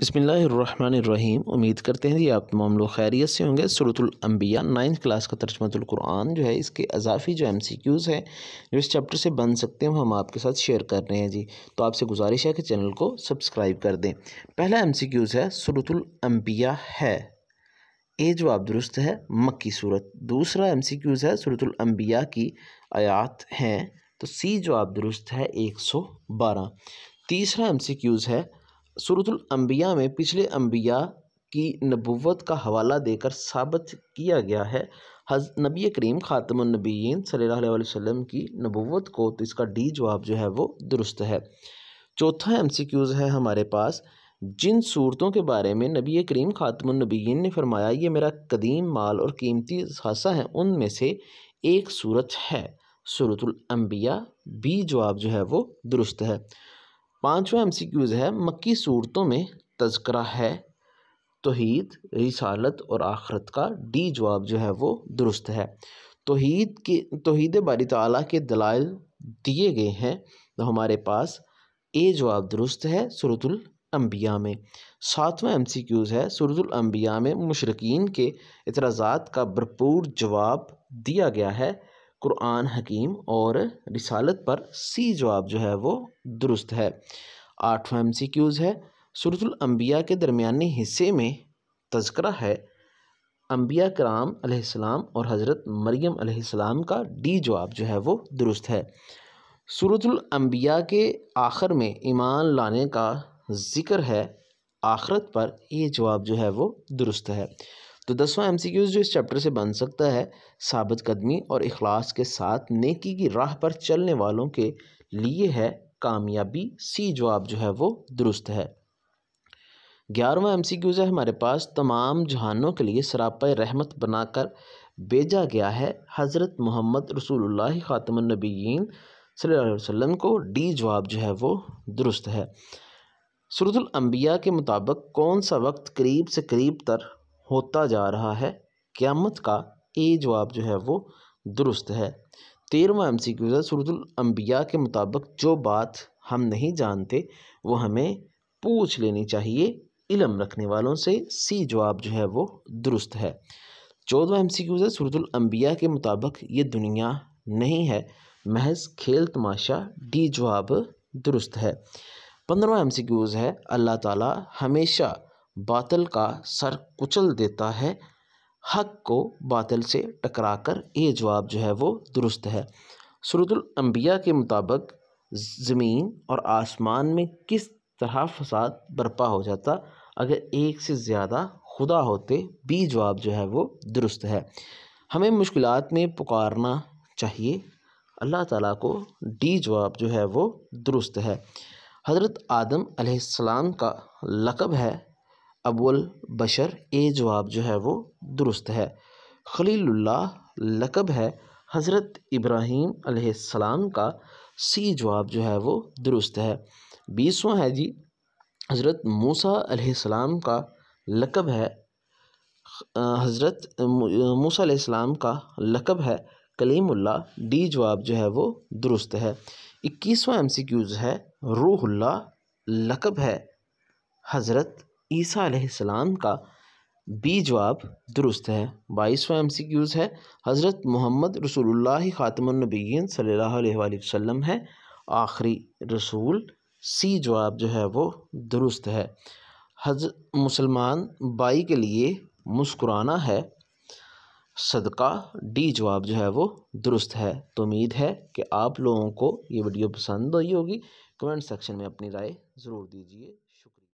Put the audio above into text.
बसमीम उम्मीद करते हैं जी आप तमाम लोग खैरियत से होंगे सूरतलम्बिया नाइन्थ क्लास का तर्जमतुल्कुरान जो है इसके अजाफी जो एम सी क्यूज़ हैं जो इस चैप्टर से बन सकते हैं हम आपके साथ शेयर कर रहे हैं जी तो आपसे गुजारिश है कि चैनल को सब्सक्राइब कर दें पहला एम सी क्यूज़ है सूरतलम्बिया है ए जवाब दुरुस्त है मक्की सूरत दूसरा एम सी क्यूज़ है सूरतलम्बिया की आयात हैं तो सी जवाब दुरुस्त है एक सौ बारह तीसरा एम सी क्यूज़ है सूरतुल में पिछले अम्बिया की नबूवत का हवाला देकर साबित किया गया है हज नबी करीम ख़ातमनबीन सल्ला वसम की नबूवत को तो इसका डी जवाब जो है वो दुरुस्त है चौथा एम सी क्यूज़ है हमारे पास जिन सूरतों के बारे में नबी करीम ख़ातमनबीन ने फरमाया ये मेरा कदीम माल और कीमती हासा है उनमें से एक सूरत है सूरतुल बी जवाब जो है वो दुरुस्त है पाँचवा एम सी क्यूज़ है मक्की सूरतों में तस्करा है तोहीद रिसालत और आखरत का डी जवाब जो है वो दुरुस्त है तोहीद के तोहद बारी ताली के दलाल दिए गए हैं तो हमारे पास ए जवाब दुरुस्त है सूरतुल में सातवां एम सी क्यूज़ है सुरतुलम्बिया में मशरकिन के इतराज़ात का भरपूर जवाब दिया गया है कुरान हकीम और रिसालत पर सी जवाब जो है वो दुरुस्त है आठवां एम सी क्यूज़ है सूरतुल अम्बिया के दरमियानी हिस्से में तस्करा है अम्बिया कराम अलैहिस्सलाम और हज़रत मरियम अलैहिस्सलाम का डी जवाब जो है वो दुरुस्त है सूरतुल के आखिर में ईमान लाने का ज़िक्र है आखरत पर ये जवाब जो है वो दुरुस्त है तो दसवां एम जो इस चैप्टर से बन सकता है साबित कदमी और अखलास के साथ नेकी की राह पर चलने वालों के लिए है कामयाबी सी जवाब जो है वो दुरुस्त है ग्यारहवा एम सी क्यूज़ है हमारे पास तमाम जहानों के लिए सरापा रहमत बनाकर भेजा गया है हज़रत मोहम्मद रसूल ख़ातमनबीन सल्लल्लाहु को डी जवाब जो है वो दुरुस्त है सुरतुल के मुताबिक कौन सा वक्त करीब से करीब तर होता जा रहा है क़्यामत का ये जवाब जो है वो दुरुस्त है तेरहवा एम सी क्यूज़ है के मुताबिक जो बात हम नहीं जानते वो हमें पूछ लेनी चाहिए इलम रखने वालों से सी जवाब जो है वो दुरुस्त है चौदवा एम सी क्यूज़ है सूरतलम्बिया के मुताबिक ये दुनिया नहीं है महज खेल तमाशा डी जवाब दुरुस्त है पंद्रवा एम सी क्यूज़ है अल्लाह ताली हमेशा बातल का सर कुचल देता है हक को बातल से टकराकर ये जवाब जो है वो दुरुस्त है सरूतुल के मुताबिक ज़मीन और आसमान में किस तरह फसाद बर्पा हो जाता अगर एक से ज़्यादा खुदा होते बी जवाब जो है वो दुरुस्त है हमें मुश्किल में पुकारना चाहिए अल्लाह ताला को डी जवाब जो है वो दुरुस्त है हज़रत आदम अलैहिस्सलाम का लकब है अबुल बशर ए जवाब जो है वो दुरुस्त है खलील्ला लकब है हज़रत इब्राहीम सलाम का सी जवाब जो है वो दुरुस्त है बीसवा है जी हज़रत मूसा सलाम का लकब है हज़रत मूसा सलाम का लकब है कलीमुल्ला डी जवाब जो है वो दुरुस्त है इक्कीसवा एम सी क्यूज़ है रूहुल्ला लकब है हज़रत ईसा सलाम का बी जवाब दुरुस्त है बाईसवा एम सी क्यूज़ है हज़रत मोहम्मद रसूल ख़ातमनबीन सल्हसम है आखिरी रसूल सी जवाब जो है वो दुरुस्त है हज मुसलमान बाई के लिए मुस्कुराना है सदका डी जवाब जो है वो दुरुस्त है तो उम्मीद है कि आप लोगों को ये वीडियो पसंद आई होगी कमेंट सेक्शन में अपनी राय ज़रूर दीजिए